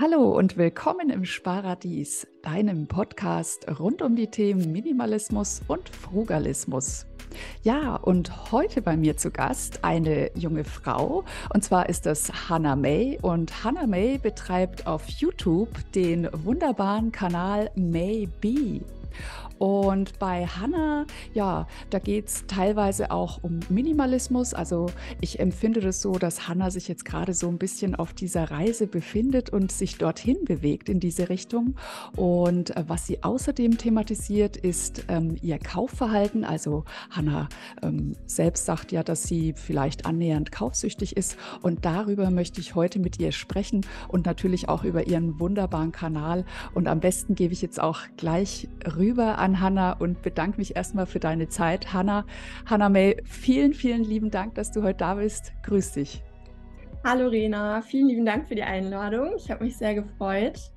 Hallo und willkommen im Sparadies, deinem Podcast rund um die Themen Minimalismus und Frugalismus. Ja, und heute bei mir zu Gast eine junge Frau, und zwar ist das Hannah May. Und Hannah May betreibt auf YouTube den wunderbaren Kanal May Be. Und bei Hannah, ja, da geht es teilweise auch um Minimalismus. Also ich empfinde das so, dass Hannah sich jetzt gerade so ein bisschen auf dieser Reise befindet und sich dorthin bewegt in diese Richtung. Und äh, was sie außerdem thematisiert, ist ähm, ihr Kaufverhalten. Also Hannah ähm, selbst sagt ja, dass sie vielleicht annähernd kaufsüchtig ist. Und darüber möchte ich heute mit ihr sprechen und natürlich auch über ihren wunderbaren Kanal. Und am besten gebe ich jetzt auch gleich rüber an an Hanna und bedanke mich erstmal für deine Zeit. Hanna, Hanna May, vielen, vielen lieben Dank, dass du heute da bist. Grüß dich. Hallo Rena, vielen lieben Dank für die Einladung. Ich habe mich sehr gefreut.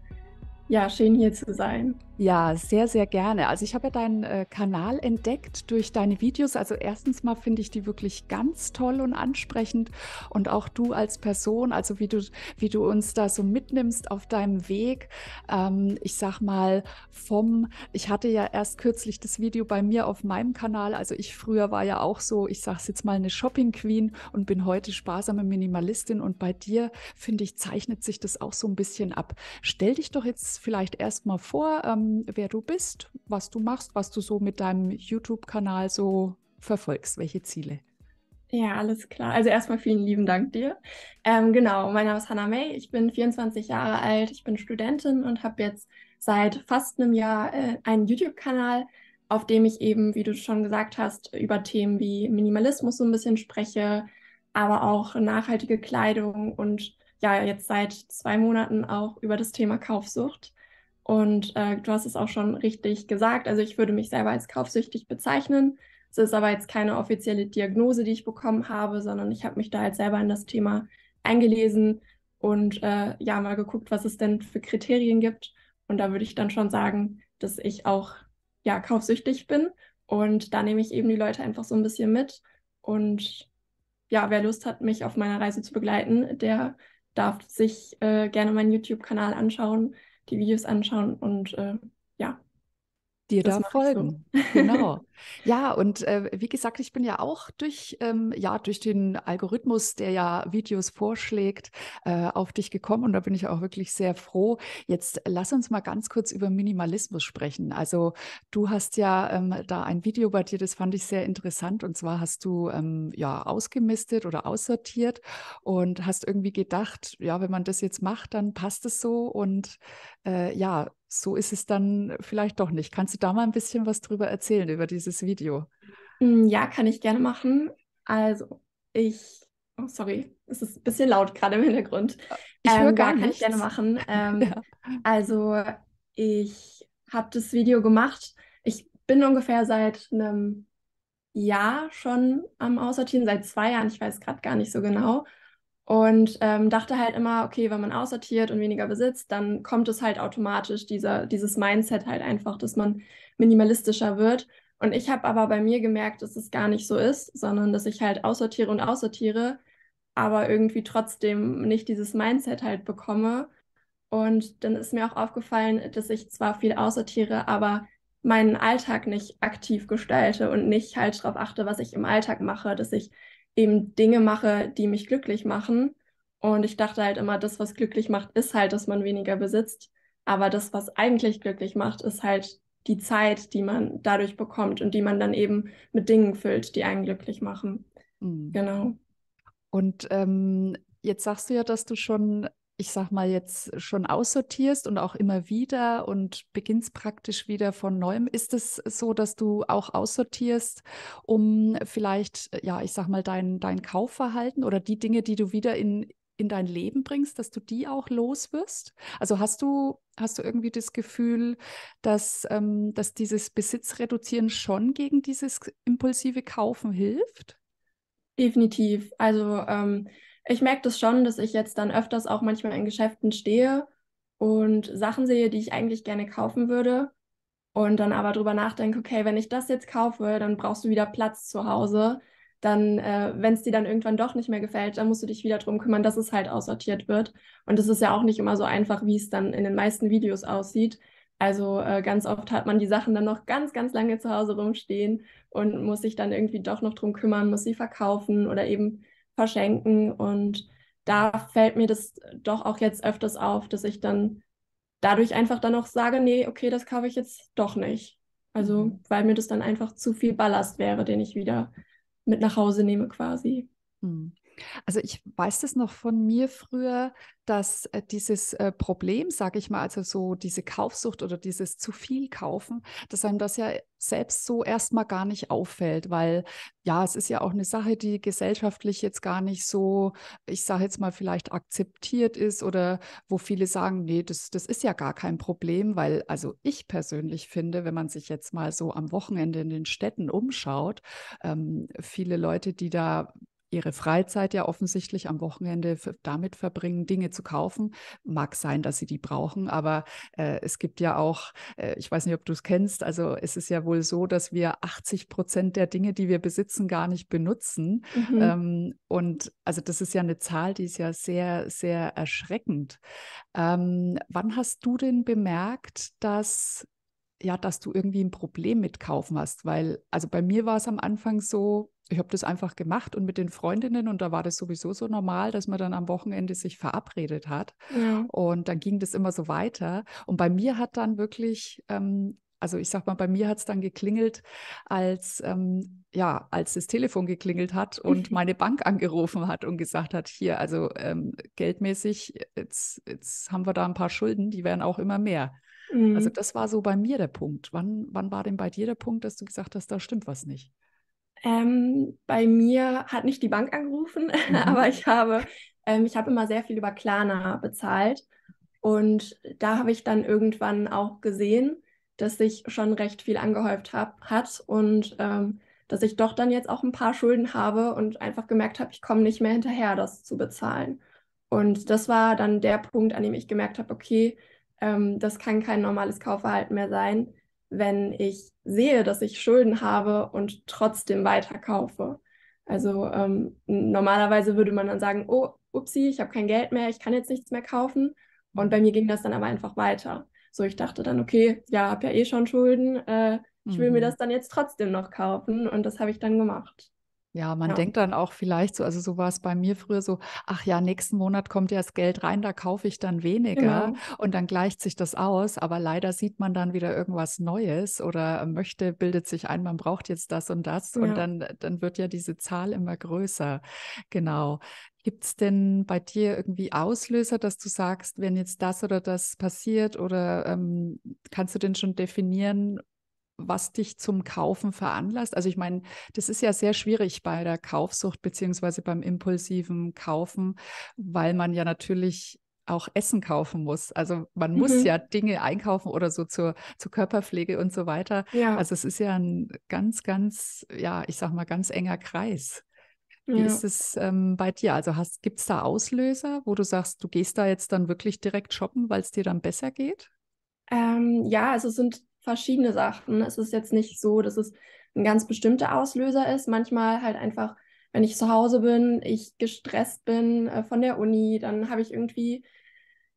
Ja, schön hier zu sein. Ja, sehr, sehr gerne. Also ich habe ja deinen äh, Kanal entdeckt durch deine Videos. Also erstens mal finde ich die wirklich ganz toll und ansprechend. Und auch du als Person, also wie du, wie du uns da so mitnimmst auf deinem Weg. Ähm, ich sag mal, vom, ich hatte ja erst kürzlich das Video bei mir auf meinem Kanal. Also ich früher war ja auch so, ich sag's jetzt mal, eine Shopping Queen und bin heute sparsame Minimalistin. Und bei dir, finde ich, zeichnet sich das auch so ein bisschen ab. Stell dich doch jetzt vielleicht erst mal vor. Ähm, ähm, wer du bist, was du machst, was du so mit deinem YouTube-Kanal so verfolgst, welche Ziele. Ja, alles klar. Also erstmal vielen lieben Dank dir. Ähm, genau, mein Name ist Hannah May, ich bin 24 Jahre alt, ich bin Studentin und habe jetzt seit fast einem Jahr äh, einen YouTube-Kanal, auf dem ich eben, wie du schon gesagt hast, über Themen wie Minimalismus so ein bisschen spreche, aber auch nachhaltige Kleidung und ja, jetzt seit zwei Monaten auch über das Thema Kaufsucht. Und äh, du hast es auch schon richtig gesagt. Also ich würde mich selber als kaufsüchtig bezeichnen. Es ist aber jetzt keine offizielle Diagnose, die ich bekommen habe, sondern ich habe mich da halt selber in das Thema eingelesen und äh, ja mal geguckt, was es denn für Kriterien gibt. Und da würde ich dann schon sagen, dass ich auch ja kaufsüchtig bin. Und da nehme ich eben die Leute einfach so ein bisschen mit. Und ja, wer Lust hat, mich auf meiner Reise zu begleiten, der darf sich äh, gerne meinen YouTube-Kanal anschauen die Videos anschauen und äh, ja. Dir da folgen. So. Genau. Ja, und äh, wie gesagt, ich bin ja auch durch, ähm, ja, durch den Algorithmus, der ja Videos vorschlägt, äh, auf dich gekommen und da bin ich auch wirklich sehr froh. Jetzt lass uns mal ganz kurz über Minimalismus sprechen. Also du hast ja ähm, da ein Video bei dir, das fand ich sehr interessant und zwar hast du ähm, ja ausgemistet oder aussortiert und hast irgendwie gedacht, ja, wenn man das jetzt macht, dann passt es so und äh, ja, so ist es dann vielleicht doch nicht. Kannst du da mal ein bisschen was drüber erzählen, über dieses dieses Video? Hm, ja, kann ich gerne machen. Also, ich. Oh, sorry, es ist ein bisschen laut gerade im Hintergrund. Ich höre ähm, gar ja, Kann ich gerne machen. Ähm, ja. Also, ich habe das Video gemacht. Ich bin ungefähr seit einem Jahr schon am Aussortieren, seit zwei Jahren, ich weiß gerade gar nicht so genau. Und ähm, dachte halt immer, okay, wenn man aussortiert und weniger besitzt, dann kommt es halt automatisch, dieser, dieses Mindset halt einfach, dass man minimalistischer wird. Und ich habe aber bei mir gemerkt, dass es gar nicht so ist, sondern dass ich halt aussortiere und aussortiere, aber irgendwie trotzdem nicht dieses Mindset halt bekomme. Und dann ist mir auch aufgefallen, dass ich zwar viel aussortiere, aber meinen Alltag nicht aktiv gestalte und nicht halt darauf achte, was ich im Alltag mache, dass ich eben Dinge mache, die mich glücklich machen. Und ich dachte halt immer, das, was glücklich macht, ist halt, dass man weniger besitzt. Aber das, was eigentlich glücklich macht, ist halt die Zeit, die man dadurch bekommt und die man dann eben mit Dingen füllt, die einen glücklich machen. Mhm. Genau. Und ähm, jetzt sagst du ja, dass du schon, ich sag mal, jetzt schon aussortierst und auch immer wieder und beginnst praktisch wieder von neuem. Ist es so, dass du auch aussortierst, um vielleicht, ja, ich sag mal, dein, dein Kaufverhalten oder die Dinge, die du wieder in in dein Leben bringst, dass du die auch los wirst? Also hast du, hast du irgendwie das Gefühl, dass, ähm, dass dieses Besitzreduzieren schon gegen dieses impulsive Kaufen hilft? Definitiv. Also ähm, ich merke das schon, dass ich jetzt dann öfters auch manchmal in Geschäften stehe und Sachen sehe, die ich eigentlich gerne kaufen würde und dann aber darüber nachdenke, okay, wenn ich das jetzt kaufe, dann brauchst du wieder Platz zu Hause dann, äh, wenn es dir dann irgendwann doch nicht mehr gefällt, dann musst du dich wieder drum kümmern, dass es halt aussortiert wird. Und es ist ja auch nicht immer so einfach, wie es dann in den meisten Videos aussieht. Also äh, ganz oft hat man die Sachen dann noch ganz, ganz lange zu Hause rumstehen und muss sich dann irgendwie doch noch drum kümmern, muss sie verkaufen oder eben verschenken. Und da fällt mir das doch auch jetzt öfters auf, dass ich dann dadurch einfach dann auch sage, nee, okay, das kaufe ich jetzt doch nicht. Also mhm. weil mir das dann einfach zu viel Ballast wäre, den ich wieder mit nach Hause nehme quasi. Mhm. Also ich weiß das noch von mir früher, dass äh, dieses äh, Problem, sage ich mal, also so diese Kaufsucht oder dieses zu viel kaufen, dass einem das ja selbst so erstmal gar nicht auffällt, weil ja, es ist ja auch eine Sache, die gesellschaftlich jetzt gar nicht so, ich sage jetzt mal, vielleicht akzeptiert ist oder wo viele sagen, nee, das, das ist ja gar kein Problem, weil also ich persönlich finde, wenn man sich jetzt mal so am Wochenende in den Städten umschaut, ähm, viele Leute, die da ihre Freizeit ja offensichtlich am Wochenende damit verbringen, Dinge zu kaufen. Mag sein, dass sie die brauchen, aber äh, es gibt ja auch, äh, ich weiß nicht, ob du es kennst, also es ist ja wohl so, dass wir 80 Prozent der Dinge, die wir besitzen, gar nicht benutzen. Mhm. Ähm, und also das ist ja eine Zahl, die ist ja sehr, sehr erschreckend. Ähm, wann hast du denn bemerkt, dass ja, dass du irgendwie ein Problem mit Kaufen hast, weil, also bei mir war es am Anfang so, ich habe das einfach gemacht und mit den Freundinnen und da war das sowieso so normal, dass man dann am Wochenende sich verabredet hat ja. und dann ging das immer so weiter und bei mir hat dann wirklich, ähm, also ich sag mal, bei mir hat es dann geklingelt, als ähm, ja, als das Telefon geklingelt hat und meine Bank angerufen hat und gesagt hat, hier, also ähm, geldmäßig, jetzt, jetzt haben wir da ein paar Schulden, die werden auch immer mehr. Also mhm. Also das war so bei mir der Punkt. Wann, wann war denn bei dir der Punkt, dass du gesagt hast, da stimmt was nicht? Ähm, bei mir hat nicht die Bank angerufen, mhm. aber ich habe, ähm, ich habe immer sehr viel über Klarna bezahlt. Und da habe ich dann irgendwann auch gesehen, dass sich schon recht viel angehäuft hab, hat und ähm, dass ich doch dann jetzt auch ein paar Schulden habe und einfach gemerkt habe, ich komme nicht mehr hinterher, das zu bezahlen. Und das war dann der Punkt, an dem ich gemerkt habe, okay, ähm, das kann kein normales Kaufverhalten mehr sein, wenn ich sehe, dass ich Schulden habe und trotzdem weiter kaufe. Also ähm, normalerweise würde man dann sagen, oh, upsie, ich habe kein Geld mehr, ich kann jetzt nichts mehr kaufen. Und bei mir ging das dann aber einfach weiter. So, ich dachte dann, okay, ja, habe ja eh schon Schulden, äh, ich will mhm. mir das dann jetzt trotzdem noch kaufen und das habe ich dann gemacht. Ja, man ja. denkt dann auch vielleicht so, also so war es bei mir früher so, ach ja, nächsten Monat kommt ja das Geld rein, da kaufe ich dann weniger genau. und dann gleicht sich das aus, aber leider sieht man dann wieder irgendwas Neues oder möchte, bildet sich ein, man braucht jetzt das und das ja. und dann, dann wird ja diese Zahl immer größer. Genau. Gibt es denn bei dir irgendwie Auslöser, dass du sagst, wenn jetzt das oder das passiert oder ähm, kannst du denn schon definieren, was dich zum Kaufen veranlasst? Also ich meine, das ist ja sehr schwierig bei der Kaufsucht beziehungsweise beim impulsiven Kaufen, weil man ja natürlich auch Essen kaufen muss. Also man mhm. muss ja Dinge einkaufen oder so zur, zur Körperpflege und so weiter. Ja. Also es ist ja ein ganz, ganz, ja, ich sag mal, ganz enger Kreis. Wie ja. ist es ähm, bei dir? Also gibt es da Auslöser, wo du sagst, du gehst da jetzt dann wirklich direkt shoppen, weil es dir dann besser geht? Ähm, ja, also sind verschiedene Sachen. Es ist jetzt nicht so, dass es ein ganz bestimmter Auslöser ist. Manchmal halt einfach, wenn ich zu Hause bin, ich gestresst bin äh, von der Uni, dann habe ich irgendwie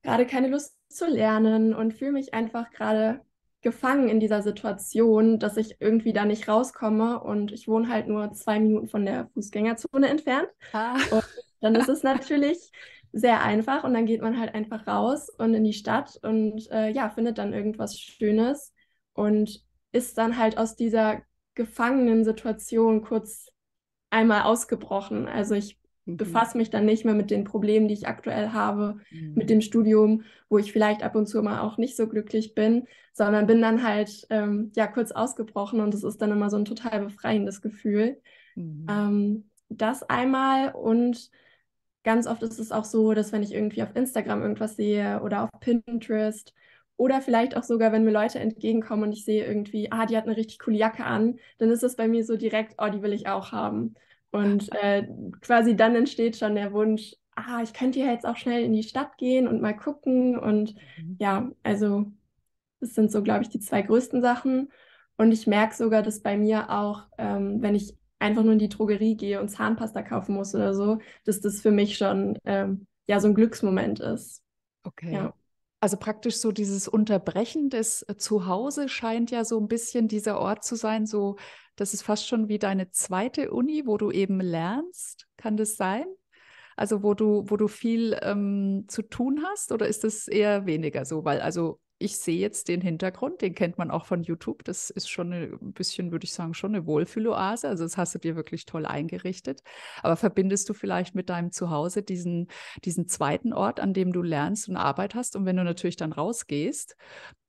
gerade keine Lust zu lernen und fühle mich einfach gerade gefangen in dieser Situation, dass ich irgendwie da nicht rauskomme und ich wohne halt nur zwei Minuten von der Fußgängerzone entfernt. Ah. Und dann ist es natürlich sehr einfach und dann geht man halt einfach raus und in die Stadt und äh, ja, findet dann irgendwas Schönes und ist dann halt aus dieser gefangenen Situation kurz einmal ausgebrochen. Also ich mhm. befasse mich dann nicht mehr mit den Problemen, die ich aktuell habe, mhm. mit dem Studium, wo ich vielleicht ab und zu mal auch nicht so glücklich bin, sondern bin dann halt ähm, ja kurz ausgebrochen und es ist dann immer so ein total befreiendes Gefühl. Mhm. Ähm, das einmal und ganz oft ist es auch so, dass wenn ich irgendwie auf Instagram irgendwas sehe oder auf Pinterest, oder vielleicht auch sogar, wenn mir Leute entgegenkommen und ich sehe irgendwie, ah, die hat eine richtig coole Jacke an, dann ist es bei mir so direkt, oh, die will ich auch haben. Und äh, quasi dann entsteht schon der Wunsch, ah, ich könnte ja jetzt auch schnell in die Stadt gehen und mal gucken. Und mhm. ja, also das sind so, glaube ich, die zwei größten Sachen. Und ich merke sogar, dass bei mir auch, ähm, wenn ich einfach nur in die Drogerie gehe und Zahnpasta kaufen muss oder so, dass das für mich schon ähm, ja so ein Glücksmoment ist. Okay. Ja. Also praktisch so dieses Unterbrechen des äh, Zuhause scheint ja so ein bisschen dieser Ort zu sein, so das ist fast schon wie deine zweite Uni, wo du eben lernst. Kann das sein? Also wo du, wo du viel ähm, zu tun hast oder ist das eher weniger so? Weil also ich sehe jetzt den Hintergrund, den kennt man auch von YouTube. Das ist schon ein bisschen, würde ich sagen, schon eine Wohlfühloase. Also das hast du dir wirklich toll eingerichtet. Aber verbindest du vielleicht mit deinem Zuhause diesen, diesen zweiten Ort, an dem du lernst und Arbeit hast? Und wenn du natürlich dann rausgehst,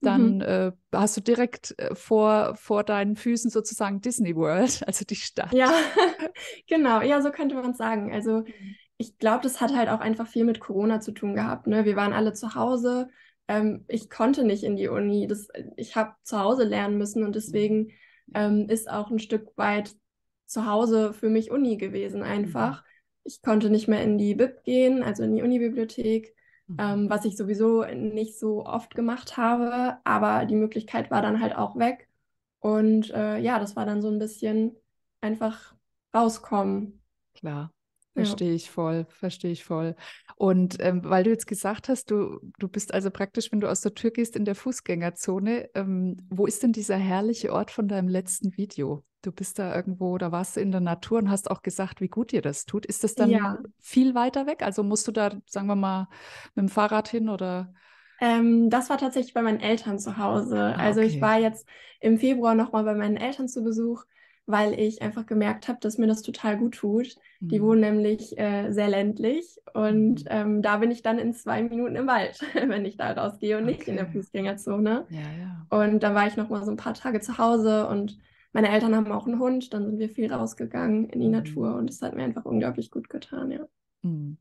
dann mhm. äh, hast du direkt äh, vor, vor deinen Füßen sozusagen Disney World, also die Stadt. Ja, genau. Ja, so könnte man es sagen. Also mhm. ich glaube, das hat mhm. halt auch einfach viel mit Corona zu tun gehabt. Ne? Wir waren alle zu Hause ähm, ich konnte nicht in die Uni. Das, ich habe zu Hause lernen müssen und deswegen ähm, ist auch ein Stück weit zu Hause für mich Uni gewesen einfach. Mhm. Ich konnte nicht mehr in die Bib gehen, also in die Unibibliothek, mhm. ähm, was ich sowieso nicht so oft gemacht habe, aber die Möglichkeit war dann halt auch weg. Und äh, ja, das war dann so ein bisschen einfach rauskommen. Klar. Verstehe ich voll, verstehe ich voll. Und ähm, weil du jetzt gesagt hast, du, du bist also praktisch, wenn du aus der Tür gehst, in der Fußgängerzone. Ähm, wo ist denn dieser herrliche Ort von deinem letzten Video? Du bist da irgendwo, oder warst du in der Natur und hast auch gesagt, wie gut dir das tut. Ist das dann ja. viel weiter weg? Also musst du da, sagen wir mal, mit dem Fahrrad hin oder? Ähm, das war tatsächlich bei meinen Eltern zu Hause. Ah, also ich war jetzt im Februar nochmal bei meinen Eltern zu Besuch weil ich einfach gemerkt habe, dass mir das total gut tut. Mhm. Die wohnen nämlich äh, sehr ländlich und mhm. ähm, da bin ich dann in zwei Minuten im Wald, wenn ich da rausgehe und okay. nicht in der Fußgängerzone. Ja, ja. Und dann war ich noch mal so ein paar Tage zu Hause und meine Eltern haben auch einen Hund, dann sind wir viel rausgegangen in die mhm. Natur und es hat mir einfach unglaublich gut getan, ja. Mhm.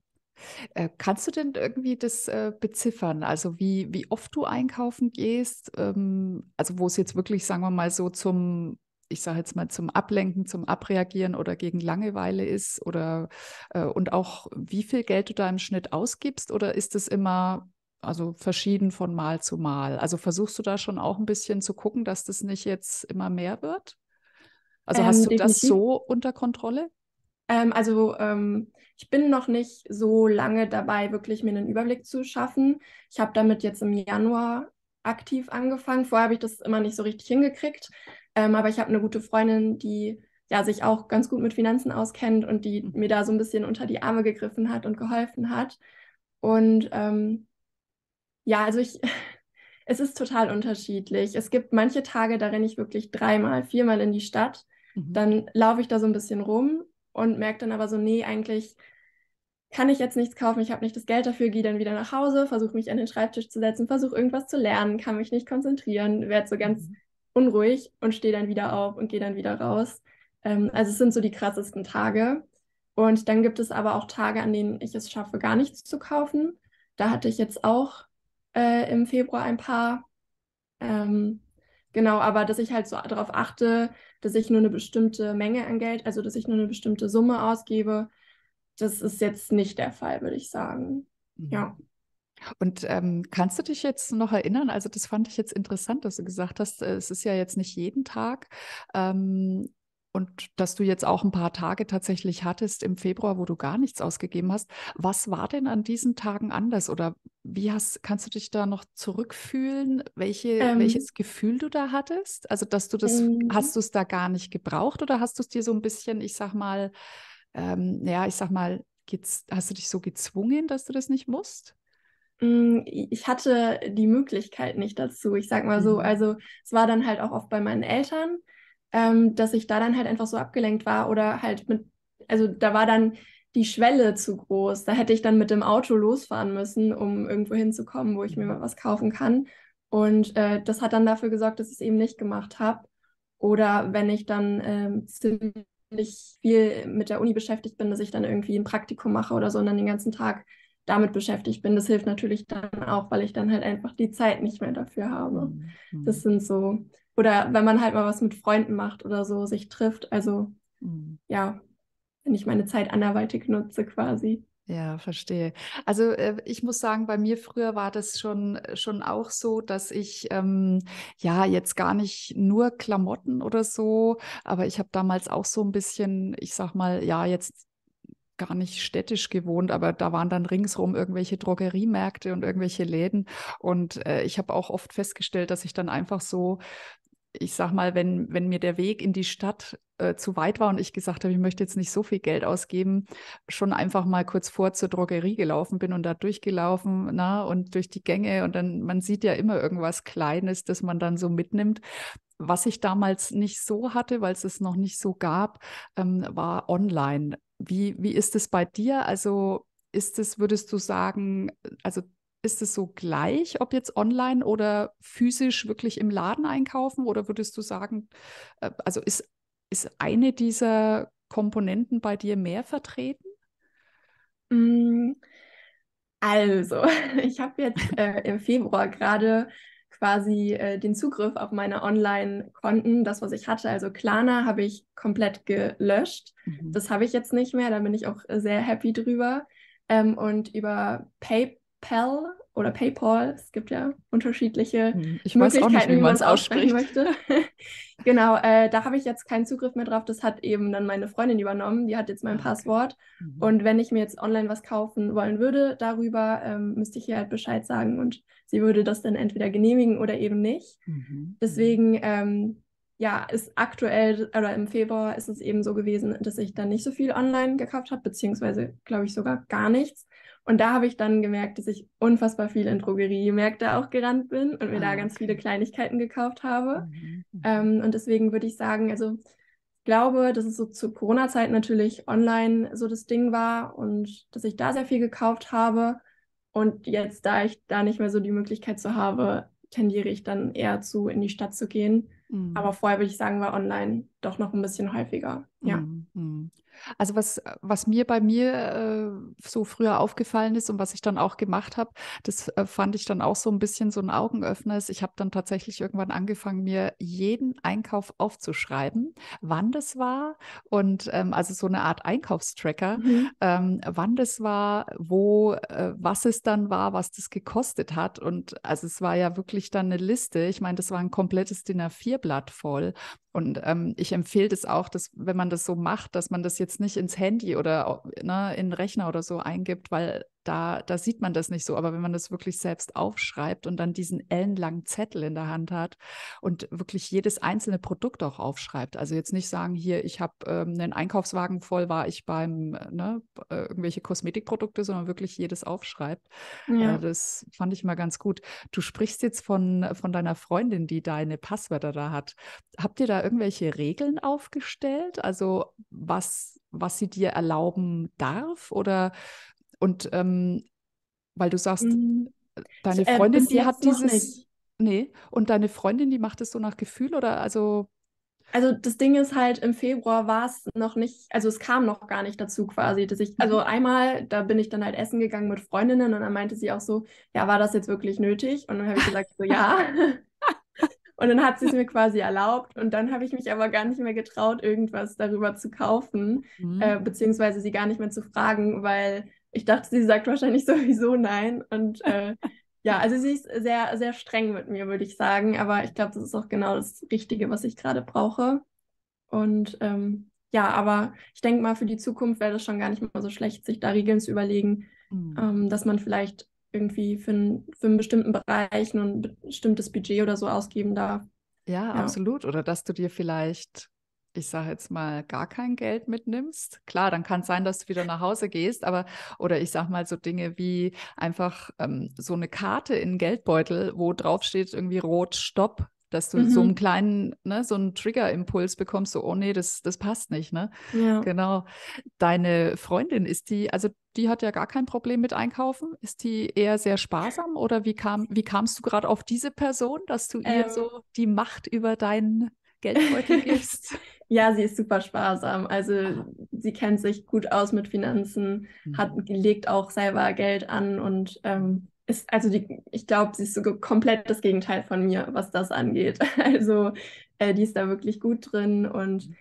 Äh, kannst du denn irgendwie das äh, beziffern? Also wie, wie oft du einkaufen gehst? Ähm, also wo es jetzt wirklich, sagen wir mal, so zum ich sage jetzt mal, zum Ablenken, zum Abreagieren oder gegen Langeweile ist oder äh, und auch wie viel Geld du da im Schnitt ausgibst oder ist es immer also verschieden von Mal zu Mal? Also versuchst du da schon auch ein bisschen zu gucken, dass das nicht jetzt immer mehr wird? Also ähm, hast du definitiv. das so unter Kontrolle? Ähm, also ähm, ich bin noch nicht so lange dabei, wirklich mir einen Überblick zu schaffen. Ich habe damit jetzt im Januar aktiv angefangen. Vorher habe ich das immer nicht so richtig hingekriegt. Ähm, aber ich habe eine gute Freundin, die ja sich auch ganz gut mit Finanzen auskennt und die mhm. mir da so ein bisschen unter die Arme gegriffen hat und geholfen hat. Und ähm, ja, also ich, es ist total unterschiedlich. Es gibt manche Tage, da renne ich wirklich dreimal, viermal in die Stadt. Mhm. Dann laufe ich da so ein bisschen rum und merke dann aber so, nee, eigentlich kann ich jetzt nichts kaufen, ich habe nicht das Geld dafür, gehe dann wieder nach Hause, versuche mich an den Schreibtisch zu setzen, versuche irgendwas zu lernen, kann mich nicht konzentrieren, werde so ganz mhm unruhig und stehe dann wieder auf und gehe dann wieder raus. Ähm, also es sind so die krassesten Tage. Und dann gibt es aber auch Tage, an denen ich es schaffe, gar nichts zu kaufen. Da hatte ich jetzt auch äh, im Februar ein paar. Ähm, genau, aber dass ich halt so darauf achte, dass ich nur eine bestimmte Menge an Geld, also dass ich nur eine bestimmte Summe ausgebe, das ist jetzt nicht der Fall, würde ich sagen. Mhm. Ja. Und ähm, kannst du dich jetzt noch erinnern? Also, das fand ich jetzt interessant, dass du gesagt hast, äh, es ist ja jetzt nicht jeden Tag. Ähm, und dass du jetzt auch ein paar Tage tatsächlich hattest im Februar, wo du gar nichts ausgegeben hast. Was war denn an diesen Tagen anders? Oder wie hast, kannst du dich da noch zurückfühlen? Welche, ähm, welches Gefühl du da hattest? Also, dass du das, ähm, hast du es da gar nicht gebraucht oder hast du es dir so ein bisschen, ich sag mal, ähm, ja, ich sag mal, hast du dich so gezwungen, dass du das nicht musst? Hm, ich hatte die Möglichkeit nicht dazu, ich sag mal so. Mhm. Also es war dann halt auch oft bei meinen Eltern, ähm, dass ich da dann halt einfach so abgelenkt war oder halt mit, also da war dann die Schwelle zu groß. Da hätte ich dann mit dem Auto losfahren müssen, um irgendwo hinzukommen, wo ich mir mal mhm. was kaufen kann. Und äh, das hat dann dafür gesorgt, dass ich es eben nicht gemacht habe. Oder wenn ich dann ähm, ziemlich viel mit der Uni beschäftigt bin, dass ich dann irgendwie ein Praktikum mache oder so und dann den ganzen Tag damit beschäftigt bin. Das hilft natürlich dann auch, weil ich dann halt einfach die Zeit nicht mehr dafür habe. Mhm. Das sind so, oder wenn man halt mal was mit Freunden macht oder so, sich trifft. Also mhm. ja, wenn ich meine Zeit anderweitig nutze quasi. Ja, verstehe. Also äh, ich muss sagen, bei mir früher war das schon, schon auch so, dass ich ähm, ja jetzt gar nicht nur Klamotten oder so, aber ich habe damals auch so ein bisschen, ich sag mal, ja, jetzt gar nicht städtisch gewohnt, aber da waren dann ringsrum irgendwelche Drogeriemärkte und irgendwelche Läden. Und äh, ich habe auch oft festgestellt, dass ich dann einfach so, ich sag mal, wenn, wenn mir der Weg in die Stadt äh, zu weit war und ich gesagt habe, ich möchte jetzt nicht so viel Geld ausgeben, schon einfach mal kurz vor zur Drogerie gelaufen bin und da durchgelaufen, na, und durch die Gänge und dann, man sieht ja immer irgendwas Kleines, das man dann so mitnimmt. Was ich damals nicht so hatte, weil es es noch nicht so gab, ähm, war online wie, wie ist es bei dir? Also ist es, würdest du sagen, also ist es so gleich, ob jetzt online oder physisch wirklich im Laden einkaufen? Oder würdest du sagen, äh, also ist, ist eine dieser Komponenten bei dir mehr vertreten? Mm, also, ich habe jetzt äh, im Februar gerade quasi äh, den Zugriff auf meine Online-Konten, das, was ich hatte, also Klarna, habe ich komplett gelöscht. Mhm. Das habe ich jetzt nicht mehr, da bin ich auch äh, sehr happy drüber. Ähm, und über PayPal oder PayPal. Es gibt ja unterschiedliche hm, ich Möglichkeiten, nicht, wie, wie man es aussprechen möchte. genau, äh, da habe ich jetzt keinen Zugriff mehr drauf. Das hat eben dann meine Freundin übernommen. Die hat jetzt mein ah, okay. Passwort. Mhm. Und wenn ich mir jetzt online was kaufen wollen würde darüber, ähm, müsste ich ihr halt Bescheid sagen und sie würde das dann entweder genehmigen oder eben nicht. Mhm. mhm. Deswegen ähm, ja, ist aktuell oder im Februar ist es eben so gewesen, dass ich dann nicht so viel online gekauft habe, beziehungsweise glaube ich sogar gar nichts. Und da habe ich dann gemerkt, dass ich unfassbar viel in Drogeriemärkte auch gerannt bin und mir ah, da ganz viele Kleinigkeiten gekauft habe. Mhm, mhm. Ähm, und deswegen würde ich sagen, also glaube, dass es so zu Corona-Zeit natürlich online so das Ding war und dass ich da sehr viel gekauft habe. Und jetzt, da ich da nicht mehr so die Möglichkeit zu habe, tendiere ich dann eher zu, in die Stadt zu gehen. Mhm. Aber vorher würde ich sagen, war online doch noch ein bisschen häufiger. Ja. Mhm. mhm. Also was, was mir bei mir äh, so früher aufgefallen ist und was ich dann auch gemacht habe, das äh, fand ich dann auch so ein bisschen so ein Augenöffner. ich habe dann tatsächlich irgendwann angefangen, mir jeden Einkauf aufzuschreiben, wann das war und ähm, also so eine Art Einkaufstracker, mhm. ähm, wann das war, wo, äh, was es dann war, was das gekostet hat. Und also es war ja wirklich dann eine Liste. Ich meine, das war ein komplettes DIN A4-Blatt voll und ähm, ich empfehle das auch, dass wenn man das so macht, dass man das jetzt nicht ins Handy oder ne, in den Rechner oder so eingibt, weil da, da sieht man das nicht so. Aber wenn man das wirklich selbst aufschreibt und dann diesen ellenlangen Zettel in der Hand hat und wirklich jedes einzelne Produkt auch aufschreibt, also jetzt nicht sagen, hier, ich habe ähm, einen Einkaufswagen voll, war ich beim, äh, ne, äh, irgendwelche Kosmetikprodukte, sondern wirklich jedes aufschreibt. Äh, ja. Äh, das fand ich mal ganz gut. Du sprichst jetzt von, von deiner Freundin, die deine Passwörter da hat. Habt ihr da irgendwelche Regeln aufgestellt? Also was, was sie dir erlauben darf oder und ähm, weil du sagst, mhm. deine äh, Freundin, äh, die hat dieses. Nee, und deine Freundin, die macht es so nach Gefühl oder also. Also das Ding ist halt, im Februar war es noch nicht, also es kam noch gar nicht dazu quasi, dass ich, also mhm. einmal, da bin ich dann halt essen gegangen mit Freundinnen und dann meinte sie auch so, ja, war das jetzt wirklich nötig? Und dann habe ich gesagt, so ja. Und dann hat sie es mir quasi erlaubt. Und dann habe ich mich aber gar nicht mehr getraut, irgendwas darüber zu kaufen, mhm. äh, beziehungsweise sie gar nicht mehr zu fragen, weil ich dachte, sie sagt wahrscheinlich sowieso nein. Und äh, ja, also sie ist sehr, sehr streng mit mir, würde ich sagen. Aber ich glaube, das ist auch genau das Richtige, was ich gerade brauche. Und ähm, ja, aber ich denke mal, für die Zukunft wäre das schon gar nicht mal so schlecht, sich da Regeln zu überlegen, mhm. ähm, dass man vielleicht irgendwie für, ein, für einen bestimmten Bereich ein bestimmtes Budget oder so ausgeben darf. Ja, ja, absolut. Oder dass du dir vielleicht ich sage jetzt mal, gar kein Geld mitnimmst. Klar, dann kann es sein, dass du wieder nach Hause gehst, aber oder ich sage mal so Dinge wie einfach ähm, so eine Karte in Geldbeutel, wo drauf steht irgendwie rot, stopp, dass du mhm. so einen kleinen, ne, so einen Trigger-Impuls bekommst, so, oh nee, das, das passt nicht, ne? Ja. Genau. Deine Freundin ist die, also die hat ja gar kein Problem mit Einkaufen. Ist die eher sehr sparsam oder wie kam, wie kamst du gerade auf diese Person, dass du ähm. ihr so die Macht über deinen Geldbeutel gibst? Ja, sie ist super sparsam. Also ah. sie kennt sich gut aus mit Finanzen, mhm. hat legt auch selber Geld an und ähm, ist also die, ich glaube, sie ist so komplett das Gegenteil von mir, was das angeht. Also äh, die ist da wirklich gut drin und mhm.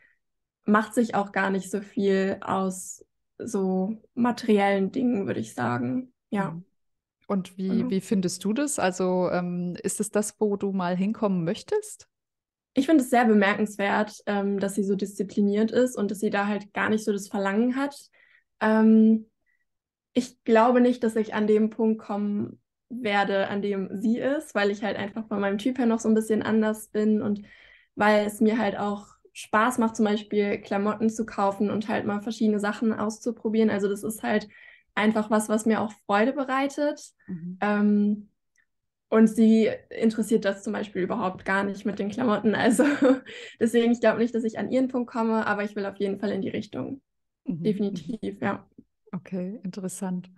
macht sich auch gar nicht so viel aus so materiellen Dingen, würde ich sagen. Ja. Mhm. Und wie, ja. Genau. wie findest du das? Also ähm, ist es das, wo du mal hinkommen möchtest? ich finde es sehr bemerkenswert, ähm, dass sie so diszipliniert ist und dass sie da halt gar nicht so das Verlangen hat. Ähm, ich glaube nicht, dass ich an dem Punkt kommen werde, an dem sie ist, weil ich halt einfach von meinem Typ her noch so ein bisschen anders bin und weil es mir halt auch Spaß macht, zum Beispiel Klamotten zu kaufen und halt mal verschiedene Sachen auszuprobieren. Also das ist halt einfach was, was mir auch Freude bereitet. Mhm. Ähm, und sie interessiert das zum Beispiel überhaupt gar nicht mit den Klamotten. Also deswegen, ich glaube nicht, dass ich an ihren Punkt komme, aber ich will auf jeden Fall in die Richtung. Mhm. Definitiv, ja. Okay, interessant.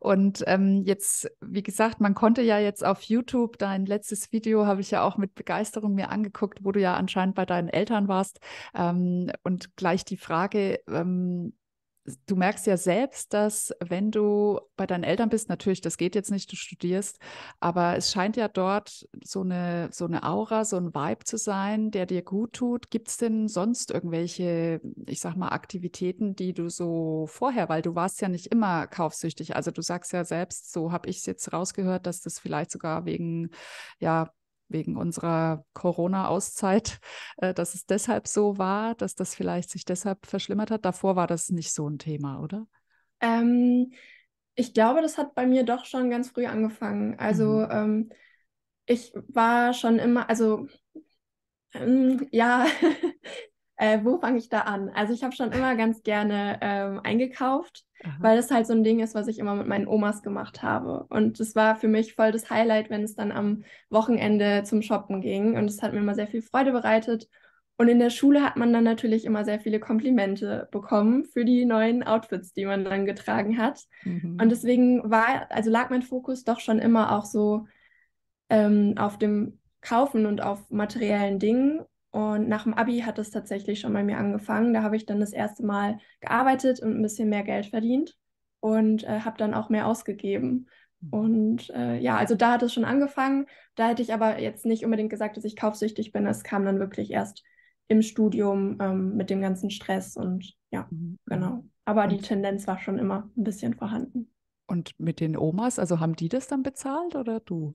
Und ähm, jetzt, wie gesagt, man konnte ja jetzt auf YouTube, dein letztes Video habe ich ja auch mit Begeisterung mir angeguckt, wo du ja anscheinend bei deinen Eltern warst. Ähm, und gleich die Frage, ähm, du merkst ja selbst, dass wenn du bei deinen Eltern bist, natürlich, das geht jetzt nicht, du studierst, aber es scheint ja dort so eine, so eine Aura, so ein Vibe zu sein, der dir gut tut. Gibt es denn sonst irgendwelche, ich sag mal, Aktivitäten, die du so vorher, weil du warst ja nicht immer kaufsüchtig, also du sagst ja selbst, so habe ich es jetzt rausgehört, dass das vielleicht sogar wegen, ja, wegen unserer Corona-Auszeit, äh, dass es deshalb so war, dass das vielleicht sich deshalb verschlimmert hat. Davor war das nicht so ein Thema, oder? Ähm, ich glaube, das hat bei mir doch schon ganz früh angefangen. Also mhm. ähm, ich war schon immer, also ähm, ja, Äh, wo fange ich da an? Also ich habe schon immer ganz gerne ähm, eingekauft, Aha. weil das halt so ein Ding ist, was ich immer mit meinen Omas gemacht habe. Und es war für mich voll das Highlight, wenn es dann am Wochenende zum Shoppen ging. Und es hat mir immer sehr viel Freude bereitet. Und in der Schule hat man dann natürlich immer sehr viele Komplimente bekommen für die neuen Outfits, die man dann getragen hat. Mhm. Und deswegen war, also lag mein Fokus doch schon immer auch so ähm, auf dem Kaufen und auf materiellen Dingen und nach dem Abi hat es tatsächlich schon bei mir angefangen. Da habe ich dann das erste Mal gearbeitet und ein bisschen mehr Geld verdient und äh, habe dann auch mehr ausgegeben. Mhm. Und äh, ja, also da hat es schon angefangen. Da hätte ich aber jetzt nicht unbedingt gesagt, dass ich kaufsüchtig bin. Es kam dann wirklich erst im Studium ähm, mit dem ganzen Stress und ja, mhm. genau. Aber und die Tendenz war schon immer ein bisschen vorhanden. Und mit den Omas, also haben die das dann bezahlt oder du?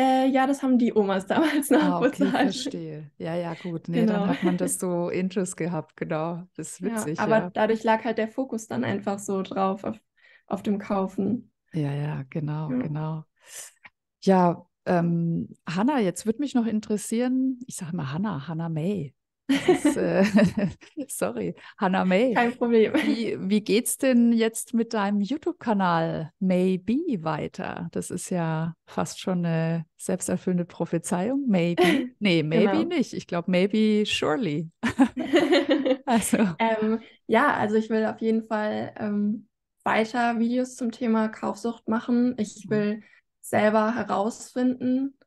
Äh, ja, das haben die Omas damals noch ah, okay, bezahlt. verstehe. Ja, ja, gut. Nee, genau. dann hat man das so Interest gehabt, genau. Das ist witzig. Ja, aber ja. dadurch lag halt der Fokus dann einfach so drauf, auf, auf dem Kaufen. Ja, ja, genau, ja. genau. Ja, ähm, Hanna, jetzt würde mich noch interessieren, ich sage mal Hanna, Hanna May. Ist, äh, sorry, Hannah May. Kein Problem. Wie, wie geht's denn jetzt mit deinem YouTube-Kanal Maybe weiter? Das ist ja fast schon eine selbsterfüllende Prophezeiung. Maybe. Nee, maybe genau. nicht. Ich glaube, maybe surely. also. Ähm, ja, also ich will auf jeden Fall ähm, weiter Videos zum Thema Kaufsucht machen. Ich mhm. will selber herausfinden,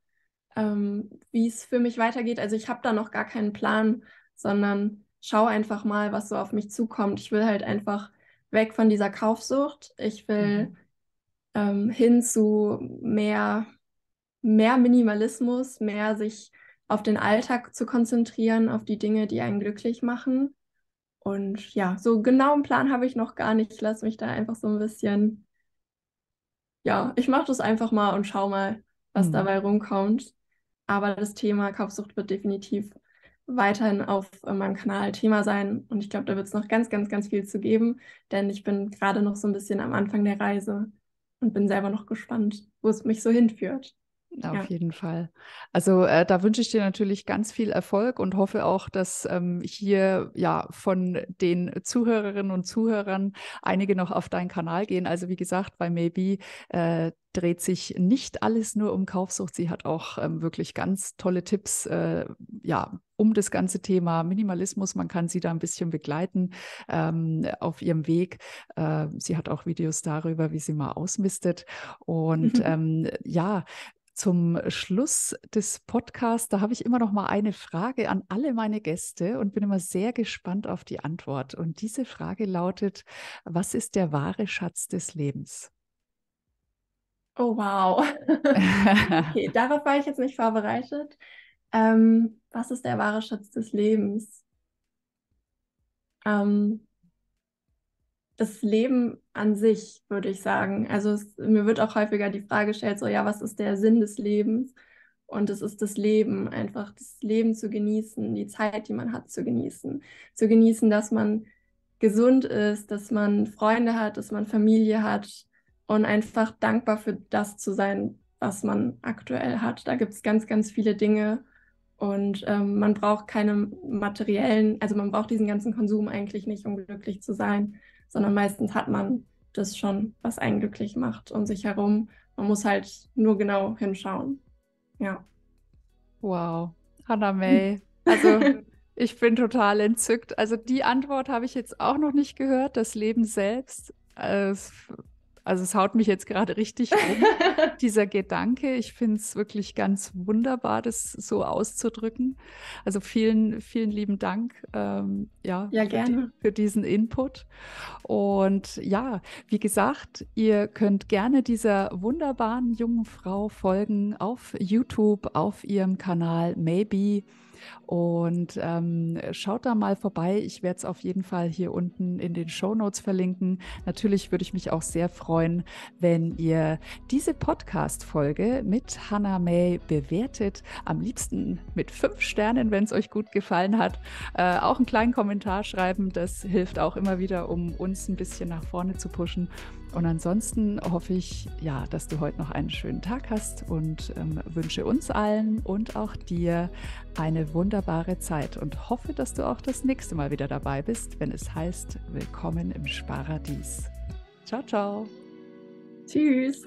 ähm, wie es für mich weitergeht. Also ich habe da noch gar keinen Plan, sondern schaue einfach mal, was so auf mich zukommt. Ich will halt einfach weg von dieser Kaufsucht. Ich will mhm. ähm, hin zu mehr, mehr Minimalismus, mehr sich auf den Alltag zu konzentrieren, auf die Dinge, die einen glücklich machen. Und ja, so genau einen Plan habe ich noch gar nicht. Ich lasse mich da einfach so ein bisschen. Ja, ich mache das einfach mal und schau mal, was mhm. dabei rumkommt. Aber das Thema Kaufsucht wird definitiv weiterhin auf äh, meinem Kanal Thema sein. Und ich glaube, da wird es noch ganz, ganz, ganz viel zu geben, denn ich bin gerade noch so ein bisschen am Anfang der Reise und bin selber noch gespannt, wo es mich so hinführt. Ja. Auf jeden Fall. Also äh, da wünsche ich dir natürlich ganz viel Erfolg und hoffe auch, dass ähm, hier ja von den Zuhörerinnen und Zuhörern einige noch auf deinen Kanal gehen. Also wie gesagt, bei Maybe äh, dreht sich nicht alles nur um Kaufsucht. Sie hat auch ähm, wirklich ganz tolle Tipps, äh, ja, um das ganze Thema Minimalismus. Man kann sie da ein bisschen begleiten ähm, auf ihrem Weg. Äh, sie hat auch Videos darüber, wie sie mal ausmistet. Und mhm. ähm, ja, zum Schluss des Podcasts. Da habe ich immer noch mal eine Frage an alle meine Gäste und bin immer sehr gespannt auf die Antwort. Und diese Frage lautet: Was ist der wahre Schatz des Lebens? Oh, wow. okay, darauf war ich jetzt nicht vorbereitet. Ähm, was ist der wahre Schatz des Lebens? Ähm, das Leben an sich, würde ich sagen. Also es, mir wird auch häufiger die Frage gestellt, so ja, was ist der Sinn des Lebens? Und es ist das Leben, einfach das Leben zu genießen, die Zeit, die man hat, zu genießen. Zu genießen, dass man gesund ist, dass man Freunde hat, dass man Familie hat und einfach dankbar für das zu sein, was man aktuell hat. Da gibt es ganz, ganz viele Dinge, und ähm, man braucht keine materiellen, also man braucht diesen ganzen Konsum eigentlich nicht, um glücklich zu sein sondern meistens hat man das schon, was einen glücklich macht um sich herum. Man muss halt nur genau hinschauen. Ja. Wow, Hannah May. Also ich bin total entzückt. Also die Antwort habe ich jetzt auch noch nicht gehört. Das Leben selbst. Also, also es haut mich jetzt gerade richtig um, dieser Gedanke. Ich finde es wirklich ganz wunderbar, das so auszudrücken. Also vielen, vielen lieben Dank ähm, ja, ja gerne. Für, für diesen Input. Und ja, wie gesagt, ihr könnt gerne dieser wunderbaren jungen Frau folgen auf YouTube, auf ihrem Kanal Maybe. Und ähm, schaut da mal vorbei. Ich werde es auf jeden Fall hier unten in den Show Notes verlinken. Natürlich würde ich mich auch sehr freuen, wenn ihr diese Podcast-Folge mit Hannah May bewertet. Am liebsten mit fünf Sternen, wenn es euch gut gefallen hat. Äh, auch einen kleinen Kommentar schreiben. Das hilft auch immer wieder, um uns ein bisschen nach vorne zu pushen. Und ansonsten hoffe ich, ja, dass du heute noch einen schönen Tag hast und ähm, wünsche uns allen und auch dir eine wunderbare Zeit und hoffe, dass du auch das nächste Mal wieder dabei bist, wenn es heißt Willkommen im Sparadies. Ciao, ciao. Tschüss.